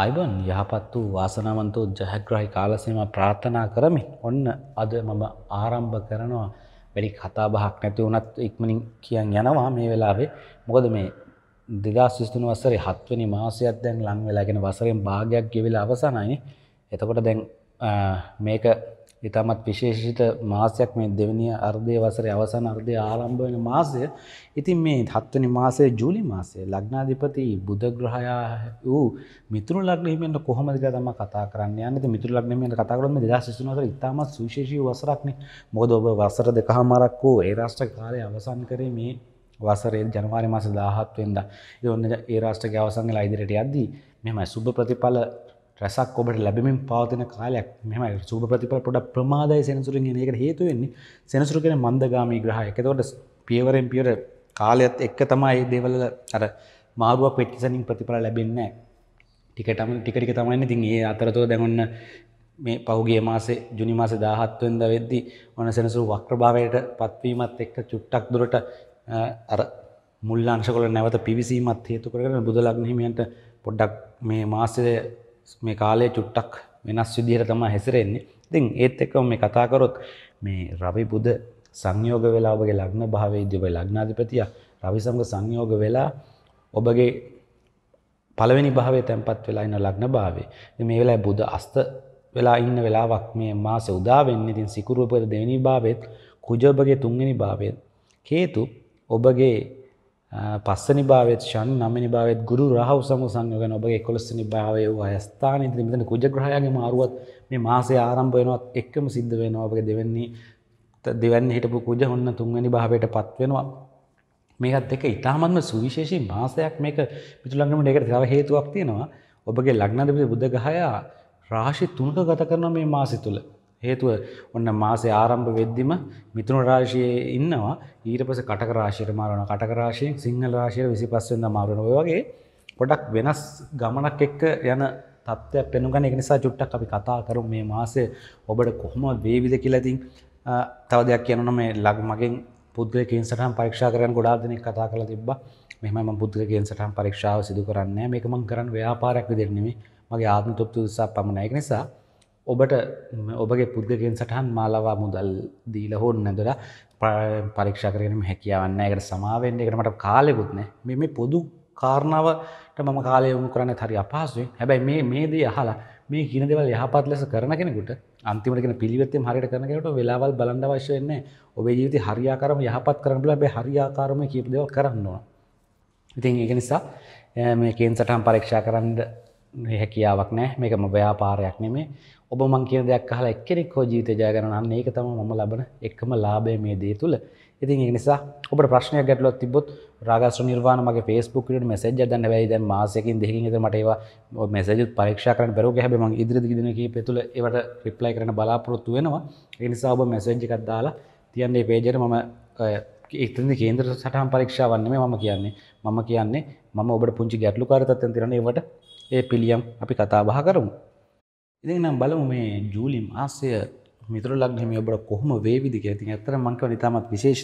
අයිබන් යහපත් වූ වාසනාවන්තෝ ජයග්‍රහි කාලසීම ප්‍රාර්ථනා කරමි. ඔන්න අද මම ආරම්භ කරනවා වැඩි කතා බහක් නැති වුණත් ඉක්මනින් කියන් යනවා මේ වෙලාවේ. මොකද මේ 2023 වසරේ 7 වෙනි මාසයක් දැන් ලං වෙලාගෙන වසරෙන් භාගයක් ගෙවිලා අවසానයි. එතකොට දැන් මේක ඉතාමත් විශේෂිත මාසයක් මේ දෙවැනි අර්ධය වසරේ අවසන් අර්ධය ආරම්භ වෙන මාසය. ඉතින් මේ හත්වෙනි මාසයේ ජූලි මාසයේ ලග්නාධිපති බුධ ග්‍රහයා වූ මිතුරු ලග්න හිමියන්ට කොහොමද කියලා තමයි කතා කරන්න යන්නේ. ඉතින් මිතුරු ලග්න හිමියන්ට කතා කරොත් මේ 2023 වසර ඉතාමත් සුවිශේෂී වසරක්නේ. මොකද ඔබ වසර දෙකමාරක් වූ ඒ රාෂ්ට්‍ර කාලය අවසන් කරේ මේ වසරේ ජනවාරි මාසේ 17 වෙනිදා. ඒ ඔන්න ඒ රාෂ්ට්‍රයේ අවසන් වෙලා ඉදිරියට යද්දී මෙහෙමයි සුබ ප්‍රතිඵල රැසක් ඔබට ලැබමින් පවතින කාලයක් මෙම සුබ ප්‍රතිපල පොඩ ප්‍රමාදයි සෙනසුරින් ඒකට හේතුවෙන්නේ සෙනසුරු කෙන මන්දගාමී ග්‍රහ එකතකොට පියවරෙන් පියර කාලයත් එක්ක තමා ඒ දේවල අර මාරුවක් වෙච්චසනින් ප්‍රතිඵල ලැබෙන්නේ ටිකටම ටිකටික තමයින්න තින් ඒ අතරතුව දැගන්න මේ පහුගේ මාසේ ජුනි මාස දාහත්වෙන්ද වෙද්දි ඕන සෙනසුරු වක්‍රභාවයට පත්වීමත් එක්ක චුට්ටක් දුරට අර මුල්ලාංශකොල නැවත පිවිසීමත් හේතු කරගෙන බුදලග්නහිමියන්ට පොඩ්ඩක් මේ මාසය මේ කාලය චුට්ටක් වෙනස් විදිහට තමයි හැසිරෙන්නේ. ඉතින් ඒත් එක්කම මේ කතා කරොත් මේ රවි බුද සංයෝග වෙලා ඔබගේ ලග්න භාවයේදී ඔබේ ලග්නාධිපතියා රවි සමග සංයෝග වෙලා ඔබගේ පළවෙනි භාවයේ තැන්පත් වෙලා ඉන්න ලග්න භාවයේ. ඉතින් මේ වෙලාවේ බුද අස්ත වෙලා ඉන්න වෙලාවක් මේ මාසේ උදා වෙන්නේ. ඉතින් සිකුරු උපත දෙවෙනි භාවයේත් කුජ ඔබගේ තුන්වෙනි භාවයේත් හේතු ඔබගේ පස්සනි භාවත් ෂන් නමනි භාවත් ගුරු රහව සමු සංයෝග ඔබගේ එකොලස්සනි භාවය වූ අයස්ථාන ඉදිරි මෙතන කුජග්‍රහයාගේ මාරුවත් මේ මාසේ ආරම්භ වෙනවත් එක්කම සිද්ධ වෙනවා ඔබගේ දෙවන්නේ දෙවන්න හිටපු කුජ හොන්න තුන්වැනි භාවයට පත් වෙනවා මේකත් එක ඉතාමත්ම සුවිශේෂී මාසයක් මේක පිතුළඟම ඒකට තව හේතුවක් තියෙනවා ඔබගේ ලග්නාධිපති බුද්ධ ගහයා රාශි තුනක ගත කරන මේ මාසෙ තුළ හේතුව ඔන්න මාසේ ආරම්භ වෙද්දිම මිතුන රාශියේ ඉන්නවා ඊට පස්සේ කටක රාශියට මාරනවා කටක රාශියෙන් සිංහල රාශියට 25 වෙනිදා මාරනවා ඔය වගේ පොඩක් වෙනස් ගමනක් එක්ක යන තත්ත්වයක් පෙනුගන්න එක නිසා චුට්ටක් අපි කතා කරු මේ මාසේ ඔබට කොහොම වේවිද කියලා ඉතින් තව දෙයක් කියනවනම් මේ ලග් මගෙන් පුද්ගලිකයෙන් සටහන් පරීක්ෂා කරන්න ගොඩාක් දෙනෙක් කතා කරලා තිබ්බා මෙහෙමයි මම පුද්ගලිකයෙන් සටහන් පරීක්ෂාව සිදු කරන්නේ මේක මම කරන්නේ ව්‍යාපාරයක් විදිහට නෙමෙයි මගේ ආත්ම තෘප්ති උත්සාහ පමණයි ඒක නිසා ඔබට ඔබගේ පුද්ගකෙන් සටහන් මාලවා මුදල් දීල හෝ නැදර පරීක්ෂ කරනම හැකියවන්න එකට සමාවෙන්න්න එකට මට කාලෙකුත්න මෙම පොදු කාරණාවට මම කාලයමු කරන්න හරි අපහසුවෙන් හැබැයි මේ මේදී අහලා මේ කියන දෙවල් යහපත් ලෙස කරන කෙනෙකුට අන්තිමටගෙන පිළිවෙත්තම හරිට කරනකට වෙලාවල් බලන්ඩ වශයන්නේ ඔබේ ජීවිත හරියාකාරම යහපත් කරන බල බැ හරියාකාරම කියප දෙවල් කරන්නවා. ඉතින් ඒක නිසා මේ කේන් සටහන් පරීක්ෂා කරන්න හැකියාවක් නෑ මේකම ව්‍යාපාරයක් නෙමේ ඔබ මං කියන දෙයක් අහලා එක්කෙනෙක් හෝ ජීවිතය ජය ගන්න නම් ඒක තමයි මම ලබන එකම ලාභය මේ දේ තුල. ඉතින් ඒ නිසා ඔබට ප්‍රශ්නයක් ගැටලුවක් තිබ්බොත් රාගාශ්‍ර නිර්වාණ මගේ Facebook වලට මැසේජ් එකක් දාන්න බැයි දැන් මාසෙකින් දෙකකින් විතර මට ඒවා මැසේජ් උත් පරීක්ෂා කරන්න බැරුව ගියා හැබැයි මම ඉදිරි දිගින් කීපය තුල ඒවට රිප්ලයි කරන්න බලාපොරොත්තු වෙනවා. ඒ නිසා ඔබ මැසේජ් එකක් දාලා තියන්න මේ page එකට මම ඉතින්දි කේන්ද්‍ර සටහන් පරීක්ෂාවක් නෙමෙයි මම කියන්නේ. මම කියන්නේ මම ඔබට පුංචි ගැටලුකාරී තත්ත්වයන් තිරන්නේ ඒවට ඒ පිළියම් අපි කතා බහ කරමු. ඉතින් නම් බලමු මේ ජූලි මාසය මිතුර ලග්නම ඔබට කොහොම වේවිද කියලා. ඉතින් ඇත්තට මම කියවන ඉතාමත් විශේෂ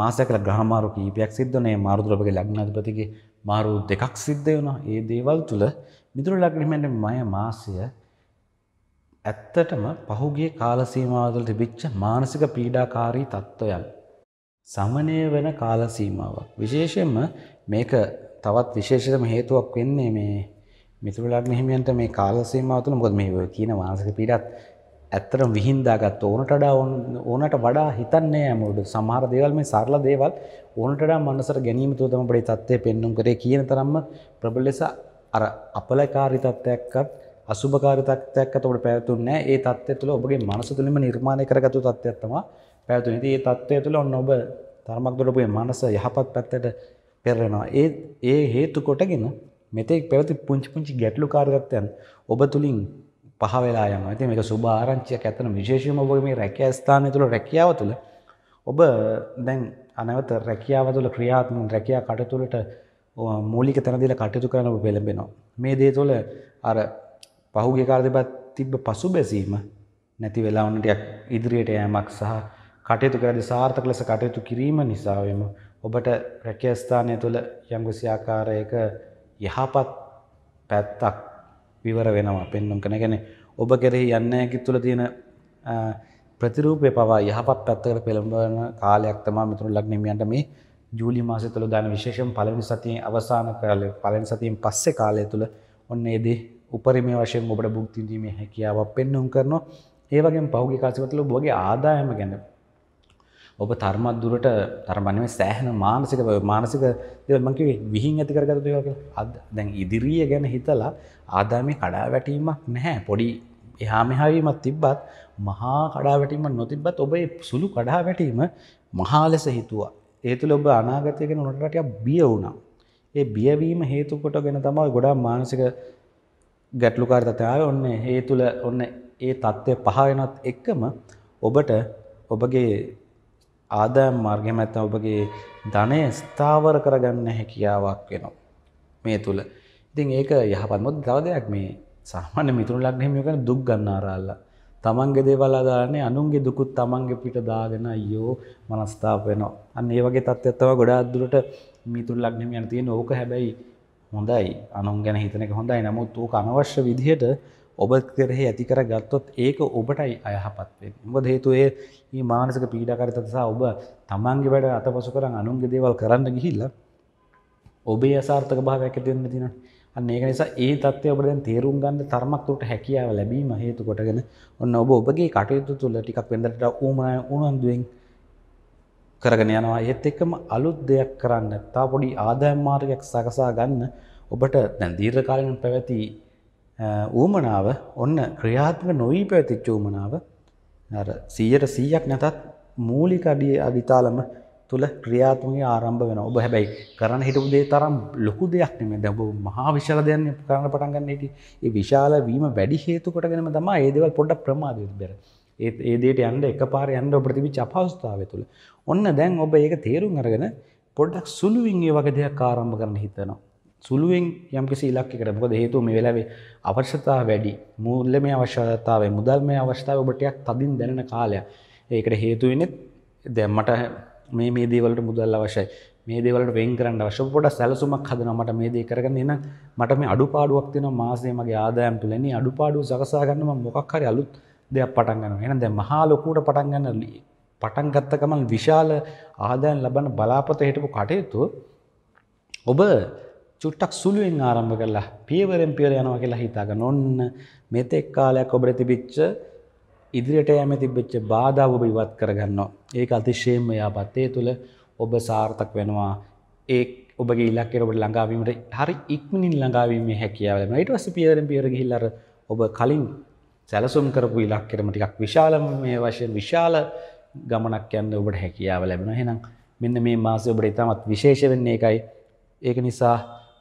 මාසයක් ග්‍රහමාරු කීපයක් සිද්ධ වෙනවා. මාරුදුරබගේ ලග්නාධිපතිගේ මාරු දෙකක් සිද්ධ වෙනවා. ඒ දේවල් තුල මිතුර ලග්නෙමෙන් මය මාසය ඇත්තටම පහුගිය කාල සීමාව තුළ තිබිච්ච මානසික පීඩාකාරී තත්ත්වයන් සමනය වෙන කාල සීමාවක්. විශේෂයෙන්ම මේක තවත් විශේෂතම හේතුවක් වෙන්නේ මේ මිතුරු ලග්න හිමියන්ට මේ කාල සීමාව තුළ මොකද මේ කියන මානසික පීඩත් ඇත්තටම විහිඳාගත්ත ඕනට වඩා ඕනට වඩා හිතන්නේ මොකද සමහර දේවල් මේ සරල දේවල් ඕනට වඩා මනසට ගැනීම තුළ තමයි අපේ தත්ත්වය පෙන්눔 කරේ කියන තරම්ම ප්‍රබල ලෙස අර අපලකාරී தත්ත්වයක්වත් අසුභකාරී තත්ත්වයක්කට ඔබට පැවතුන්නේ නැහැ. ඒ தත්ත්වය තුළ ඔබගේ මනස තුළම නිර්මාණය කරගත්තු தත්ත්වයක් තමයි පැවතුනේ. ඉතින් ඒ தත්ත්වය තුළ ඔන්න ඔබ තරමක් දුර ඔබේ මනස යහපත් පැත්තට පෙරලෙනවා. ඒ ඒ හේතු කොටගෙන මෙතෙක් පැවති පුංචි පුංචි ගැටලු කාරගත්තයන් ඔබ තුළින් පහවෙලා යම ඇති මේක සුභාරංචිය ඇතන විශේෂම ඔබ මේ රැකිය ස්ථානය තුළ රැකියාව තුළ ඔබ දැන් අනවත රැකියාව තුළ ක්‍රියාත්ම රැකයා කටතුළට මූලික තැනදිල කටයුතු කරන පෙළඹෙනවා. මේ දේ තුළ අර පහුගේ කාර්දපත් තිබ්බ පසු බැසීම නැති වෙලාවන්නටයක් ඉදිරියට යෑමක් සහ කටයුතු කරදි සාර්ථක ලෙස කටයුතු කිරීම නිසාවම ඔබට රැකිය ස්ථානය තුළ යම්ගසියාකාරයක යහපත් පැත්තක් විවර වෙනවා පෙන්නුම් කරන. ඒ කියන්නේ ඔබ කෙරෙහි යන්නේ කි තුල තියෙන ප්‍රතිරූපය පවා යහපත් පැත්තකට පෙළඹවන කාලයක් තමයි මිතුරු ලග්නෙමියන්ට මේ ජූලි මාසය තුළ දාන විශේෂයෙන් පළවෙනි සතියේ අවසාන කාලය පළවෙනි සතියෙන් පස්සේ කාලය තුළ ඔන්න ඒ දේ උපරිමය වශයෙන් ඔබට භුක්ති විඳීමේ හැකියාවක් පෙන්වුම් කරනවා. ඒ වගේම පහුගිය කාසිකතුල ඔබගේ ආදායම ගැන ඔබ තර්මත් දුරට තරමන්නේ සෑහන මානසික මානසික දෙවල්මකිවේ විහින් ඇති කරගත දයක අද දැන් ඉදිරිිය ගැන හිතලා ආදාමය කඩාවැටීමක් නැහැ පොඩි එහා මෙහාවීමත් තිබ්බත් මහා කඩාවැටීම නොතිබත් ඔබේ සුළු කඩාවැටීම මහාලෙස හිතුවා ඒතුළ ඔබ අනාගතයගෙන නොටටය බිය වුණා ඒ බියවීම හේතුකොට ගෙන තමයි ගොඩා මානසික ගැටලුකාර්තතයාය ඔන්න ඒ තුළ ඔන්න ඒ තත්ත්වය පහවෙනත් එක්කම ඔබට ඔබගේ ආදායම් මාර්ගයෙන් නැත්නම් ඔබගේ ධනය ස්ථාවර කරගන්න හැකියාවක් වෙනවා මේ තුල. ඉතින් ඒක යහපත් මොකද තව දෙයක් මේ සාමාන්‍ය මිතුරු ලග්නෙම යන දුක් ගන්න ආරාල්ලා. තමන්ගේ දේවල් අදාරන්නේ අනුන්ගේ දුකුත් තමන්ගේ පිට දාගෙන අයියෝ මනස්ථාප වෙනවා. අන්න ඒ වගේ තත්ත්වයක් තමයි ගොඩාක් දුරට මිතුරු ලග්නෙම යන තියෙන ඕක හැබැයි හොඳයි. අනුන් ගැන හිතන එක හොඳයි. නමුත් ඕක අනවශ්‍ය විදිහට ඔබ කරෙහි ඇතිකර ගත්තොත් ඒක ඔබටයි අයහපත්වෙන් ඔබ හේතුඒ ඒ මානසක පීඩාකරතසා ඔබ තමන්ගේ වැඩ අතපසු කරන්න අනුන්ගේ දේවල් කරන්න ගිහිල්ල ඔබේ අසාර්ථක භාවැකටයන්න තින අන්න ඒක නිසා ඒ තත්වය ඔබට තේරුම් ගන්න තර්මක්තුට හැකියාව ලැබීම හේතු කොටගෙන ඔන්න ඔබ ඔබගේ කටයුතු තුළ ටිකක් වෙදට ඌමය උනන්දුවෙන් කරගෙන යනවා ඒත් එක්කම අලුත් දෙයක් කරන්න තා පොඩි ආදායම් මාර්ගයක් සකසා ගන්න ඔබට දැන් දීර්ඝකාලීන පැවති ඌමනාව ඔන්න ක්‍රියාත්මක නොවී පැවතිච්ච ඌමනාව අර 100ට 100ක් නැතත් මූලික අඩිය අදිතාලම තුල ක්‍රියාත්මක ආරම්භ වෙනවා. ඔබ හැබැයි කරන්න හිටපු දේ තරම් ලොකු දෙයක් නෙමෙයි. දැන් ඔබ මහා විශාල දෙයක් කරන්න පටන් ගන්න හිටි. ඒ විශාල වීම වැඩි හේතු කොටගෙනම තමයි මේ දේවල් පොඩ්ඩක් ප්‍රමාද වෙද්දී ඒ ඒ දේට යන්න එකපාර යන්න ඔබට තිබිච්ච අපහසුතාවය තුල. ඔන්න දැන් ඔබ ඒක තේරුම් අරගෙන පොඩ්ඩක් සුළුවින් ඒ වගේ දෙයක් ආරම්භ කරන්න හිතනවා. සුළුවෙන් යම්කිසි ඉලක්කකට මොකද හේතුව මේ වෙලාවේ අවශ්‍යතාව වැඩි මූල්‍යමය අවශ්‍යතාවය මුදල්මය අවශ්‍යතාව ඔබට ටිකක් තදින් දැනෙන කාලයක් ඒකට හේතු වෙන්නේ දැන් මට මේ මේ දේවල්ට මුදල් අවශ්‍යයි මේ දේවල්ට වෙන් කරන්න අවශ්‍ය පොඩ සැලසුමක් හදනවා මට මේ දේ කරගන්න එහෙනම් මට මේ අඩුපාඩුවක් තියෙනවා මාසෙ මගේ ආදායම් තුල එන්නේ අඩුපාඩුව සකසා ගන්න මම මොකක් හරි අලුත් දෙයක් පටන් ගන්නවා එහෙනම් දැන් මහා ලොකුවට පටන් ගන්න පටන් ගත්ත ගමන් විශාල ආදායම් ලබන්න බලාපොරොත්තු හිටපු කටයුතු ඔබ චුට්ටක් සුළුවෙන් ආරම්භ කරලා පියවරෙන් පියවර යනවා කියලා හිතාගන්න. ඔන්න මෙතෙක් කාලයක් ඔබට තිබිච්ච ඉදිරියට යෑම තිබිච්ච බාධා ඔබ ඉවත් කරගන්නවා. ඒක අතිශයම යාපත්තේ තුළ ඔබ සාර්ථක වෙනවා. ඒ ඔබගේ ඉලක්කයට ඔබට ළඟාවීමට හරි ඉක්මනින් ළඟාවීමේ හැකියාව ලැබෙනවා. ඊට පස්සේ පියවරෙන් පියවර ගිහිල්ලා ඔබ කලින් සැලසුම් කරපු ඉලක්කයටම ටිකක් විශාලම මේ වශයෙන් විශාල ගමනක් යන්න ඔබට හැකියාව ලැබෙනවා. එහෙනම් මෙන්න මේ මාසය ඔබට ඉතාමත් විශේෂ වෙන්නේ ඒකයි. ඒක නිසා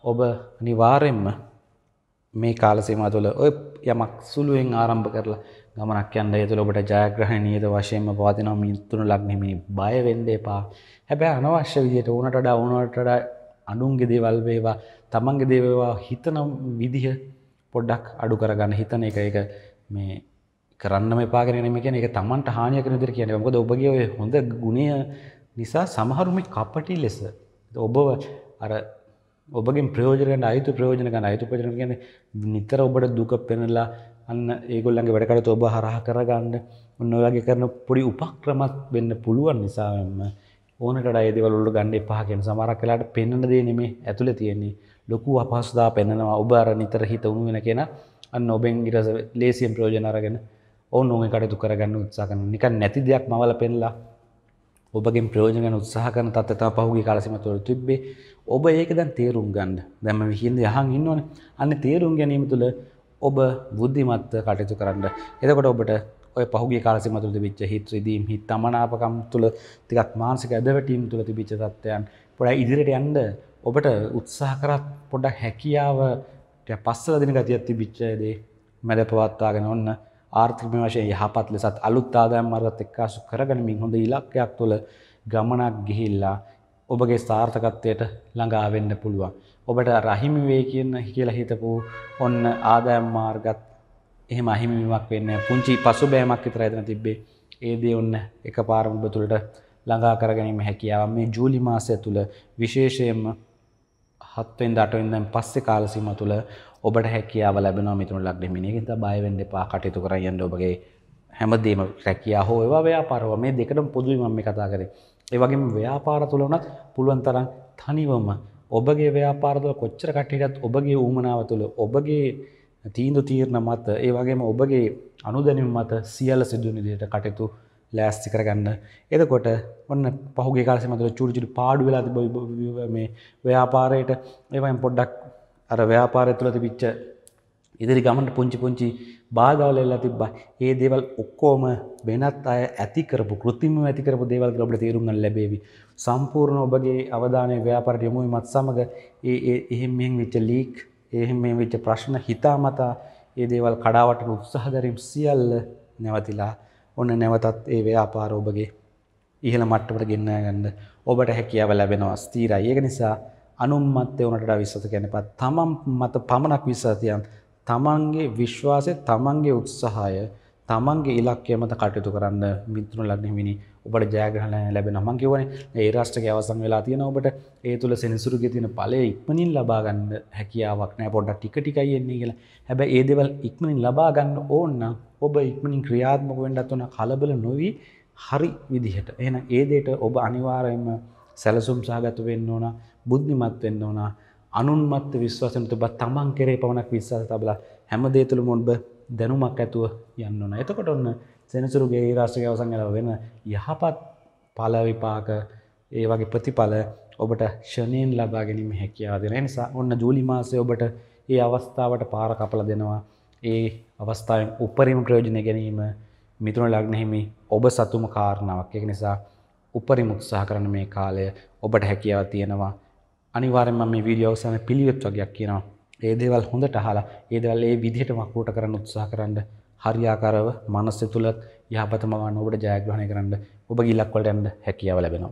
ඔබ අනිවාර්යෙන්ම මේ කාලසීමා තුළ ඔය යමක් සුළුවෙන් ආරම්භ කරලා ගමනක් යන්න ඒ තුළ ඔබට ජයග්‍රහණීයද වශයෙන්ම පවතිනවා මිතුණු ලග්නේ මේ බය වෙන්න එපා. හැබැයි අනවශ්‍ය විදියට උනට වඩා උනට වඩා අනුන්ගේ දේවල් වේවා තමන්ගේ දේවවා හිතන විදිහ පොඩ්ඩක් අඩු කරගන්න හිතන එක ඒක මේ කරන්න එපා කරන මේ කියන්නේ ඒක තමන්ට හානියක් කරන විදිහට කියන්නේ. මොකද ඔබගේ ඔය හොඳ ගුණය නිසා සමහරු මේ කපටි ලෙස ඔබව අර ඔබගේ ප්‍රයෝජනගන්න අයුතු ප්‍රයෝජන ගන්න අයුතු ප්‍රජන ගැන නිතර ඔබට දුක පෙනලා අන්න ඒගොල්ලන්ගේ වැඩකට ඔබ හරහ කරගන්න ඔන්නොලගේ කරන පොඩි උපක්‍රමත් වෙන්න පුළුවන් නිසාම ඕනට අයදවලට ගන්න පහගෙන සමරක් කලාට පෙන්න්න දේ නෙමේ ඇතුළ තියෙන්නේ ලොකු අපහසුදා පෙන්නවා ඔබ අර නිතර හිත උුණු වෙන කියෙන අන්න ඔබෙන් ඉරස ලේසියෙන් ප්‍රයෝජනරගෙන ඔවුන් ඕන කටතු කරගන්න උත්සාකන නික නැති දෙයක් මවල පෙන්ලා ඔබගේ ප්‍රයෝජනගෙන උත්සාහ කරන තත්ත්වය තම පහුගිය කාලසීම තුළ තිබ්බේ. ඔබ ඒක දැන් තේරුම් ගන්න. දැන් මම හින්ද යහන් ඉන්නෝනේ. අන්නේ තේරුම් ගැනීම තුළ ඔබ බුද්ධිමත්ව කටයුතු කරන්න. එතකොට ඔබට ඔය පහුගිය කාලසීම තුළ තිබිච්ච හිත රිදීම්, හිත තමනාපකම් තුළ ටිකක් මානසික ඇදවැටීම් තුළ තිබිච්ච තත්ත්වයන් පොඩ්ඩක් ඉදිරියට යන්න ඔබට උත්සාහ කරත් පොඩ්ඩක් හැකියාව පස්සල දෙන ගතියක් තිබිච්ච දේ මැද පවත්වාගෙන ඔන්න ආර්ථිකමය වශයෙන් යහපත් ලෙසත් අලුත් ආදායම් මාර්ගත් එක්කාසු කරගනිමින් හොඳ ඉලක්කයක් තුළ ගමනක් ගිහිල්ලා ඔබගේ සාර්ථකත්වයට ළඟා වෙන්න පුළුවන්. ඔබට රහිමි වේ කියන කියලා හිතපු ඔන්න ආදායම් මාර්ගත් එහෙම අහිමි වීමක් වෙන්නේ පුංචි පසුබෑමක් විතරයි එතන තිබ්බේ. ඒ දේ ඔන්න එකපාරම ඔබ තුළට ළඟා කරගැනීම හැකියාව මේ ජූලි මාසය තුළ විශේෂයෙන්ම හත්වෙන්ද අටවෙන්දන් පස්සේ කාලසීම තුළ ඔබට හැකියාව ලැබෙන මිතුරු ලක්ඩෙමිනියකින්ත බයවෙන්න එපා කටයුතු කරයන්න ඔබගේ හැමදේම රැකියා හෝ ඒවා ව්‍යාපාරව මේ දෙකටම පොදුයි මම මේ කතා කරේ. ඒ වගේම ව්‍යාපාර තුල වුණත් පුළුවන් තරම් තනිවම ඔබගේ ව්‍යාපාර තුල කොච්චර කට්ටියටත් ඔබගේ ඌමනාව තුල ඔබගේ තීන්දුව තීරණ මත ඒ වගේම ඔබගේ අනුදැනුම මත සියල්ල සිදුවන විදිහට කටයුතු ලෑස්ති කරගන්න. එතකොට ඔන්න පහුගේ කාලේ මතල චුරු චුරු පාඩු වෙලා තිබ මේ ව්‍යාපාරයට ඒවයින් පොඩ්ඩක් අර ව්‍යාපාරය තුළ තිබිච්ච ඉදිරි ගමන්ට පුංචි පුංචි බාධාවල එල්ලා තිබ්බා. ඒ දේවල් ඔක්කොම වෙනත් අය ඇති කරපු කෘතිම ඇති කරපු දේවල් කියලා අපිට තේරුම් ගන්න ලැබෙවි. සම්පූර්ණ ඔබගේ අවධානය ව්‍යාපාරයට යොමු වීමත් සමග ඒ ඒ එහෙම මෙහෙම වෙච්ච ලීක්, එහෙම මෙහෙම වෙච්ච ප්‍රශ්න හිතාමතා ඒ දේවල් කඩාවටන උත්සාහ දරීම් සියල්ල නැවතිලා ඔන්න නැවතත් ඒ ව්‍යාපාර ඔබගේ ඉහළ මට්ටමට ගෙන්න ගන්න ඔබට හැකියාව ලැබෙනවා ස්ථීරයි. ඒක නිසා අනුම්මත්තය වනට විශ්වස කියනපත් තමන් මත පමණක් විශ්වාතියන් තමන්ගේ විශ්වාසය තමන්ගේ උත්සාහය තමන්ගේ ඉලක්කය මත කටයුතු කරන්න මිතුරු ලග්නෙමිනි ඔබට ජයග්‍රහණ ලැබෙනවා මම කියවනේ ඒ රාෂ්ට්‍රයේ අවසන් වෙලා තියෙන ඔබට ඒ තුල සෙනසුරුගේ තියෙන ඵලය ඉක්මනින් ලබා ගන්න හැකියාවක් නැහැ පොඩ්ඩක් ටික ටිකයි එන්නේ කියලා. හැබැයි ඒ දේවල් ඉක්මනින් ලබා ගන්න ඕන නම් ඔබ ඉක්මනින් ක්‍රියාත්මක වෙන්නත් උන කලබල නොවි හරි විදිහට. එහෙනම් ඒ දෙයට ඔබ අනිවාර්යයෙන්ම සැලසුම් සහගත වෙන්න ඕන. බුද්ධිමත් වෙන්න ඕන අනුන්මත් විශ්වාසන ඔබ තමන් කෙරේ පමණක් විශ්වාස තබලා හැම දේ තුළම ඔබ දැනුමක් ඇතුව යන්න ඕන. එතකොට ඔන්න සෙනසුරුගේ ඊරාශ්‍රක අවසන් වෙලා වෙන යහපත් ඵල විපාක ඒ වගේ ප්‍රතිඵල ඔබට ෂණයෙන් ලබා ගැනීම හැකියාව දෙන නිසා ඔන්න ජූලි මාසයේ ඔබට ඒ අවස්ථාවට පාර කපලා දෙනවා. ඒ අවස්ථාවෙන් උපරිම ප්‍රයෝජනය ගැනීම මිතුන ලග්න හිමි ඔබ සතුම කාරණාවක්. ඒක නිසා උපරිම උත්සාහ කරන මේ කාලය ඔබට හැකියාව තියෙනවා. අනිවාරෙන්ම මේ වීඩියෝ අවසාන පිළිවෙත් වගේක් කියනවා. ඒ දේවල් හොඳට අහලා ඒ දේවල් ඒ විදිහට වකුවට කරන්න උත්සාහ කරන්න හරියාකාරව මනස තුල යහපතම වන්න ඔබට ජයග්‍රහණය කරන්න ඔබගේ ඉලක්ක වලට යන්න හැකියාව ලැබෙනවා.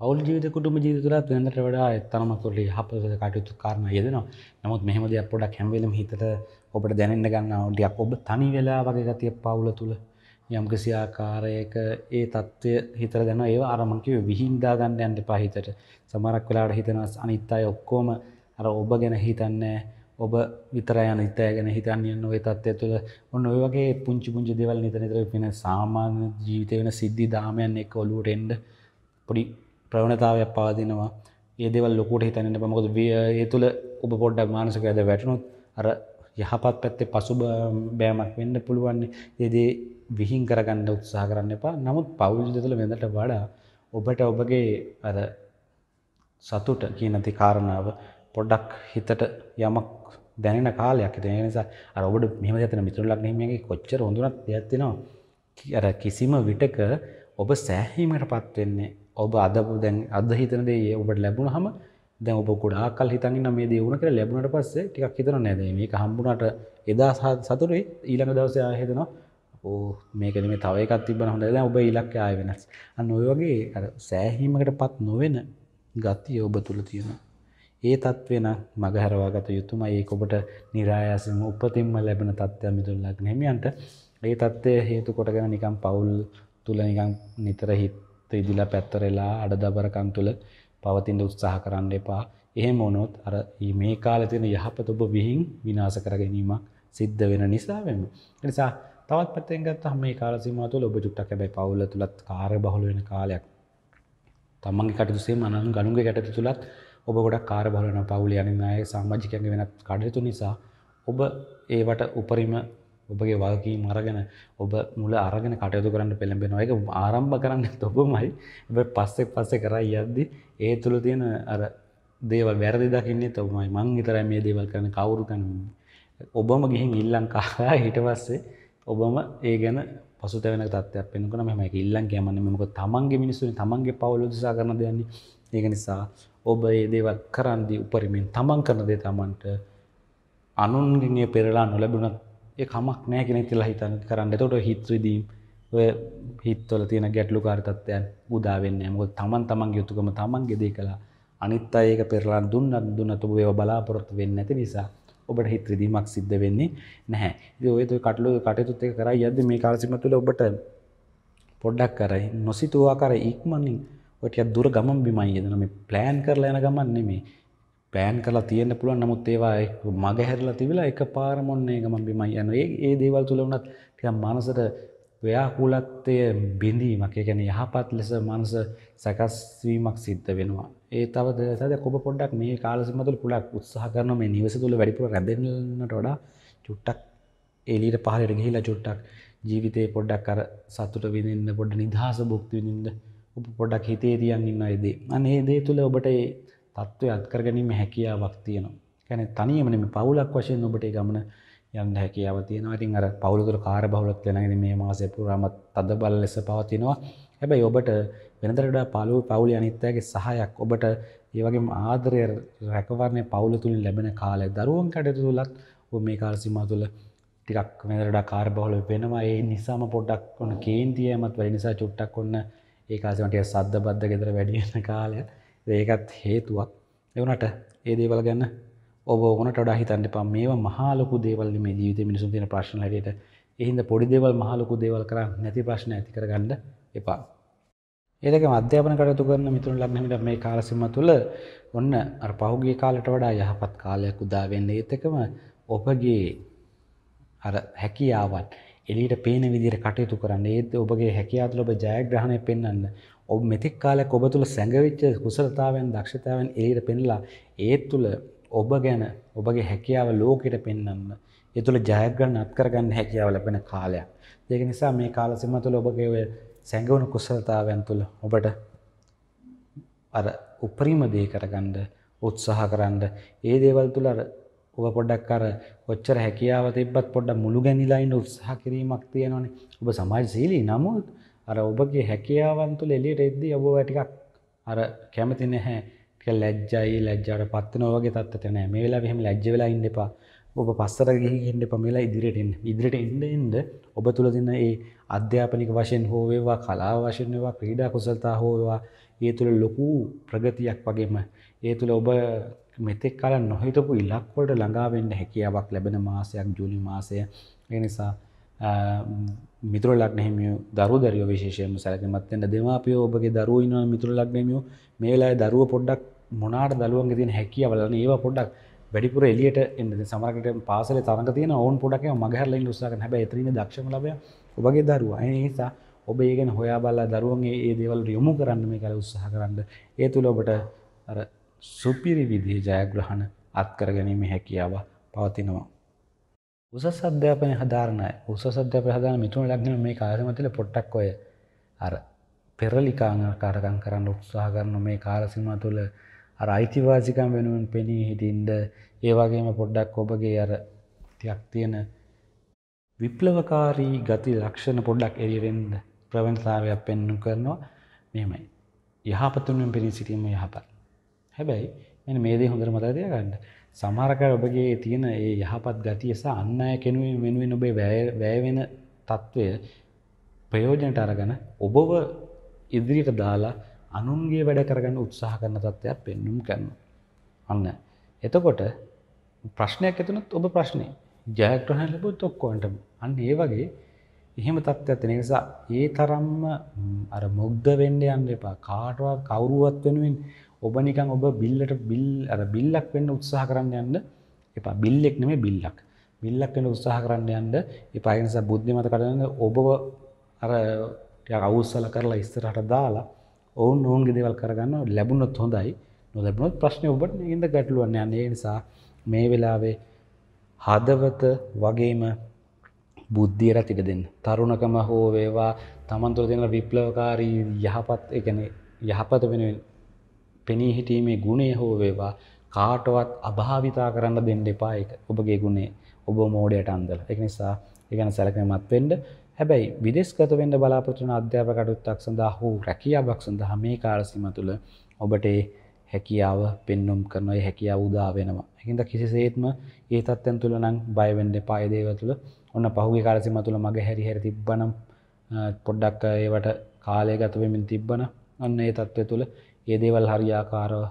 පෞල් ජීවිත කුටුම්බ ජීවිත තුලත් වෙනදට වඩා එතරම් අතුල යහපත කටයුතු කාරණා යෙදෙනවා. නමුත් මෙහෙම දෙයක් පොඩ්ඩක් හැම වෙලෙම හිතට ඔබට දැනෙන්න ගන්නවා. ටිකක් ඔබ තනි වෙලා වගේ ගතිය පෞල තුල යම්කිසි ආකාරයක ඒ තත්ත්වය හිතර දැන ඒ අරමකිව විහින්දා ගන්න යන්න පහිතට සමරක් වෙලාට හිතනස් අනිත් අය ඔක්කෝම අර ඔබ ගැන හිතන්නේ ඔබ විතරය අනිතය ගැන හිතන්න යන්න ඔය තත්ත්වය තුළ ඔන්න ඔය වගේ පුංචි පුංචි දෙවල් නිත නිතර වෙන සාමාන්‍ය ජීවිතය වෙන සිද්ධි දාමයන් එක් ඔලුවට එන්ඩ පොඩි ප්‍රවණතාවයක් පාදිනවා ඒ දෙවල් ලොකුට හිතන්න මොකද ඒ තුළ ඔබ පොඩ්ඩක් මානසක ඇද වැටනොත් අර යහපත් පැත්තේ පසු බෑමක් වෙන්න පුළුවන්නේ ඒදේ විහින් කරගන්න උත්සාහ කරන්න එපා නමුත් පෞද්ජතල වෙඳට වඩා ඔබට ඔබගේ අර සතුට කියනති කාරණාව පොඩ්ඩක් හිතට යමක් දැනෙන කාලයක් එතන නිසා අර ඔබට මෙහෙම දෙයක් මිතුරුලක් නෙමෙයි කොච්චර හොඳුනක් දෙයක් තියෙනවා අර කිසිම විටක ඔබ සෑහීමකටපත් වෙන්නේ ඔබ අද දැන් අද හිතන දේ ඔබට ලැබුණාම දැන් ඔබ ගොඩාක් කල් හිතන් ඉන්න මේ දේ වුණා කියලා ලැබුණාට පස්සේ ටිකක් හිතනවා නේද මේක හම්බුණාට එදා සතුටුයි ඊළඟ දවසේ ආයෙ හිතනවා ඕ මේකන මේ තව එකක් තිබන හොඳ ඔබ ඉලක්ක ආය වෙනස් අන්න ඔය වගේ සෑහීමකට පත් නොවෙන ගත්තිය ඔබ තුළ තියෙන ඒ තත්වෙන මගහරවාගත යුතුම ඒ ඔබට නිරායාසම උපතින්ම ලැබෙන තත්ත්ය මිතුල්ලක් නැමියන්ට ඒ තත්ත්වය හේතු කොටගෙන නිකම් පවුල් තුළ නිකම් නිතර හිත්ත ඉදිලා පැත්තරෙලා අඩදබරකම් තුළ පවතින්ට උත්සාහ කරන්න එපා එහෙම ඕනොත් අර මේ කාලතින යහපත ඔබ විහින් විනාස කර ගැනීමක් සිද්ධ වෙන නිසාවෙන්ම නිසා තවත් පතෙන්ගත් හම කාරසිම තුළ ඔබ ජුට්ටක් ැබයි පවුල තුළත් කාර බහල වෙන කාලයක් තමන්ගේ කටතුසේ මනන් ගනුගේ ගැටතු තුළත් ඔබ ගොඩක් කාර බලන පවුල යන අය සාමාජිකයන්ගේ වෙනත් කඩයුතු නිසා ඔබ ඒවට උපරිම ඔබගේ වගකී මරගෙන ඔබ මුල අරගෙන කටයුතු කරන්න පෙළඹෙන එක ආරම්භ කරන්න ඔබමයි පස්සෙක් පස්සෙ කරයි යද්දි ඒ තුළ තියෙන අර දේවල් වැරදි දකින්නේ ඔබමයි මං විතරයි මේ දේවල් කරන කවුරු කන ඔබම ගිහින් ඉල්ලං කාලා හිට පස්සේ ඔබම ඒ ගැන පසුතැවෙන තත්ත්වයක් පෙන්වන මෙහෙම ඒක ඉල්ලන් කියමන්නේ මොකද තමන්ගේ මිනිස්සුනේ තමන්ගේ පවුල උදෙසා කරන දෙයක් ඒක නිසා ඔබ මේ දේවල් කරන්දී උපරිමෙන් තමන් කරන දේ තමන්ට අනුන්ගෙන් ඒ පෙරලා නොලැබුණත් ඒ කමක් නැහැ කියන ඉතිලා හිතන කරන්න. එතකොට හිත රිදීම් ඔය හිත්වල තියෙන ගැටලුකාරී තත්ත්වයන් උදා වෙන්නේ නැහැ. මොකද තමන් තමන්ගේ යුතුයකම තමන්ගේ දේ කළා. අනිත් අය ඒක පෙරලා දුන්නත් දුන්නත් ඔබ ඒව බලාපොරොත්තු වෙන්නේ නැති නිසා ඔබට හිත් රිදීමක් සිද්ධ වෙන්නේ නැහැ. ඉතින් ඔය කටළු කටයුතුත් එක කරා යද්දි මේ කාලසීම තුළ ඔබට පොඩ්ඩක් අර නොසිතූ ආකාරය ඉක්මනින් ඔය ටිකක් දුර ගමන් බිමන් යදෙන මේ ප්ලෑන් කරලා යන ගමන් නෙමෙයි. ප්ලෑන් කරලා තියෙන්න පුළුවන් නමුත් ඒවා මගහැරලා තිබිලා එකපාරම ඔන්නේ ගමන් බිමන් යන. ඒ ඒ දේවල් තුල වුණත් ටිකක් මනසට ව්‍යාකූලත්වය බිඳීමක් ඒ කියන්නේ යහපත් ලෙස මනස සකස්වීමක් සිද්ධ වෙනවා. ඒ තව තද කොබ පොඩ්ඩක් මේ කාලසිම තුළ පුළක් උත්සාහ කරනවා මේ නිවස තුළ වැඩිපුර රැඳෙන්නට වඩා චුට්ටක් එළියට පහළට ගිහිලා චුට්ටක් ජීවිතේ පොඩ්ඩක් අර සතුට විඳින්න පොඩ්ඩ නිදහස භුක්ති විඳින්න ඔබ පොඩ්ඩක් හිතේ තියන් ඉන්න ඒ දේ. අනේ ඒ දේ තුළ ඔබට ඒ తත්වය අත්කර ගැනීම හැකියාවක් තියෙනවා. කියන්නේ තනියම නෙමෙයි පවුලක් වශයෙන් ඔබට ඒ ගමන යන්න හැකියාව තියෙනවා ඉතින් අර පවුලතුර කාර බහුලත්වය නැගෙන මේ මාසය පුරාමත් තද බල ලෙස පවතිනවා හැබැයි ඔබට වෙනදට වඩා පළු පවුලේ අනිත් අයගේ සහයක් ඔබට ඒ වගේම ආදරය රැකවරණය පවුල තුලින් ලැබෙන කාලය දරුවන් කටයුතු තුලත් ඔබ මේ කාල සීමාව තුළ ටිකක් වෙනදට වඩා කාර බහුල වෙනවා ඒ නිසාම පොඩ්ඩක් ඔන්න කේන්තියමත් වැඩි නිසා චුට්ටක් ඔන්න ඒ කාල සීමාව ටික සද්ද බද්ද ගෙදර වැඩි වෙන කාලය ඒකත් හේතුවක් ඒ වුණාට ඒ දේවල් ගැන ඔබ ඕනට වඩා හිතන්න එපා මේවා මහා ලොකු දේවල් මේ ජීවිතේ මිනිසුන් තියෙන ප්‍රශ්න හැටියට ඒ හින්දා පොඩි දේවල් මහා ලොකු දේවල් කරා නැති ප්‍රශ්න ඇති කරගන්න එපා ඒ දෙකම අධ්‍යාපන කටයුතු කරන මිතුරන් ලග්නමිට මේ කාලසීම තුළ ඔන්න අර පහුගිය කාලට වඩා යහපත් කාලයක් උදා වෙන්නේ ඒත් එකම ඔබගේ අර හැකියාවන් එලීට පේන විදිර කටයුතු කරන්න ඒත් ඔබගේ හැකියාතුල ඔබ ජයග්‍රහණය පෙන්න්න ඔබ මෙතික් කාලයක් ඔබ තුළ සැඟවිච්ච කුසලතාවෙන් දක්ෂතාවන් එලීට පෙන්ලා ඒත් තුළ ඔබ ගැන ඔබගේ හැකියාව ලෝකෙට පෙන්වන්න ඒ තුළ ජයග්‍රහණ අත්කරගන්න හැකියාව ලැබෙන කාලයක් ඒක නිසා මේ කාල සීම තුළ ඔබගේ ඔය සැඟවුණු කුසලතාවයන් තුළ ඔබට අර උපරිම දේ කරගන්න උත්සාහ කරන්න ඒ දේවල් තුළ අර ඔබ පොඩ්ඩක් අර ඔච්චර හැකියාව තිබ්බත් පොඩ්ඩක් මුළු ගැනිලා ඉන්න උත්සාහ කිරීමක් තියෙනවනේ. ඔබ සමාජශීලී නමුත් අර ඔබගේ හැකියාවන් තුළ එළියට එද්දී ඔබ ටිකක් අර කැමති නැහැ ටික ලැජ්ජයි ලැජ්ජාට පත්වන වගේ තත්ත්වයක් නෑ මේ වෙලාවේ එහෙම ලැජ්ජ වෙලා ඉන්න එපා ඔබ පස්සට ගිහින් ඉන්න එපා මේ වෙලාව ඉදිරියට එන්න ඉදිරියට එන්න එන්න ඔබ තුල තියෙන ඒ අධ්‍යාපනික වශයෙන් හෝ වේවා කලාව වශයෙන් වේවා ක්‍රීඩා කුසලතා හෝ වේවා ඒ තුල ලොකු ප්‍රගතියක් වගේම ඒ තුල ඔබ මෙතෙක් කල නොහිතපු ඉලක්කොලට ළඟා වෙන්න හැකියාවක් ලැබෙන මාසයක් ජූලි මාසය ඒ නිසා මිතුර ලක්නෙහිමිය දරු දරියෝ විශේෂයම සැලකමත් වෙන්න දෙමාපියෝ ඔබගේ දරුවෝ ඉන්නවා මිතුර ලක්නෙහිමියෝ මේ වෙලාවේ දරුවෝ පොඩ්ඩක් මොනාට දළුවන්ගේ තින හැකියවල ඒවා පොඩක් වැඩිපුර එලියට එන්න සමරකට පාසල තරග තියන ඔවන් පොඩක් මගහරල ුසාක හැබ එතරන දක්ෂම ලබය ඔබගේ දරුව නිසා ඔබ ඒගෙන හොයා බල්ලා දරුවන්ගේ ඒ දේවල් යොමු කරන්න මේ කල උත්සාහ කරන්න ඒ තුළ ඔබට අර සුපිරි විදිහ ජයග්‍රහණ අත්කර ගැනීම හැකියාව පවතිනවා. උසස් අධ්‍යාපනය හදාරණය උසස් අධ්‍යාපය හදාන මිතුන ලක්න මේ කාරමතිල පොට්ටක් ඔය අර පෙරලිකාං කාරකන් කරන්න උත්සාහ කරන මේ කාලසිම තුළ අර අයිතිවාසිකම් වෙනුවෙන් පෙනී හිටින්ඩ ඒවාගේම පොඩ්ඩක් ඔබගේ අර තියක් තියෙන විප්ලවකාරී ගති ලක්ෂණ පොඩ්ඩක් එරිරෙන්ද ප්‍රවන්සාාවයක් පෙන්නු කරනවා මෙමයි. යහපතුන්ෙන් පිරි සිටීම යහපත්. හැබැයි එන මේදේ හොඳර මතදය ගන්න සමාරක ඔබගේ තියෙන ඒ යහපත් ගතියස අන්න අය කෙනුවෙන් වෙනුවෙන් ඔබේ වැෑවෙන තත්ත්වය ප්‍රයෝජනට අරගන ඔබව ඉදිරිට දාලා අනුන්ගේ වැඩ කරගන්න උත්සාහ කරන තත්ත්වයක් පෙන්නුම් කරන. අන්න. එතකොට ප්‍රශ්නයක් ඇතුනත් ඔබ ප්‍රශ්නය ජයග්‍රහණ ලැබුත් ඔක්කොන්ට අන්න ඒ වගේ එහෙම තත්ත්වයක් තියෙන නිසා ඒ තරම්ම අර මොග්ධ වෙන්න යන්න එපා. කාටවත් කවුරුවත් වෙනුවෙන් ඔබ නිකන් ඔබ බිල්ලට බිල් අර බිල්ලක් වෙන්න උත්සාහ කරන්න යන්න එපා. බිල්ලෙක් නෙමෙයි බිල්ලක්. බිල්ලක් වෙන්න උත්සාහ කරන්න යන්න එපා. ඒ නිසා බුද්ධිමත් කරගෙන ඔබව අර ටිකක් අවුස්සලා කරලා ඉස්සරහට දාලා ඔවුන් ඔවුන්ගේ දෙවල් කරගන්න ලැබුණොත් හොඳයි නොලැබුණොත් ප්‍රශ්නය ඔබට ඉඳ ගැටලුවන්න යන්න ඒ නිසා මේ වෙලාවේ හදවත වගේම බුද්ධියට තිට දෙන්න තරුණකම හෝ වේවා තමන්තුර දෙන විප්ලවකාරී යහපත් එකන යහපත වෙනුවෙන් පෙනී හිටීමේ ගුණේ හෝ වේවා කාටවත් අභාවිතා කරන්න දෙන්න එපා එක ඔබගේ ගුණේ ඔබ මෝඩයට අන්දල එක නිසා එකන සැලකමත් වෙන්ඩ හැබැයි විදෙස්ගත වෙන්න බලාපොරතුන අධ්‍යාපකටුත්තක් සඳහා හෝ රැකියාවක් සඳහා මේ කාලසිම තුළ ඔබට හැකියාව පෙන්නුම් කරනයි හැකියාව උදා වෙනවා. එකද කිසිසේත්ම ඒ තත්ත්යන් තුළ නම් බයවෙන්ඩ පායදේව තුළ ඔන්න පහුගේ කාලසිම තුළ මගේ හැරි හැර තිබ්බනම් පොඩ්ඩක් ඒවට කාලය ගතවමින් තිබ්බන ඔන්න ඒ තත්ත්වය තුළ ඒ දේවල් හරියාකාරව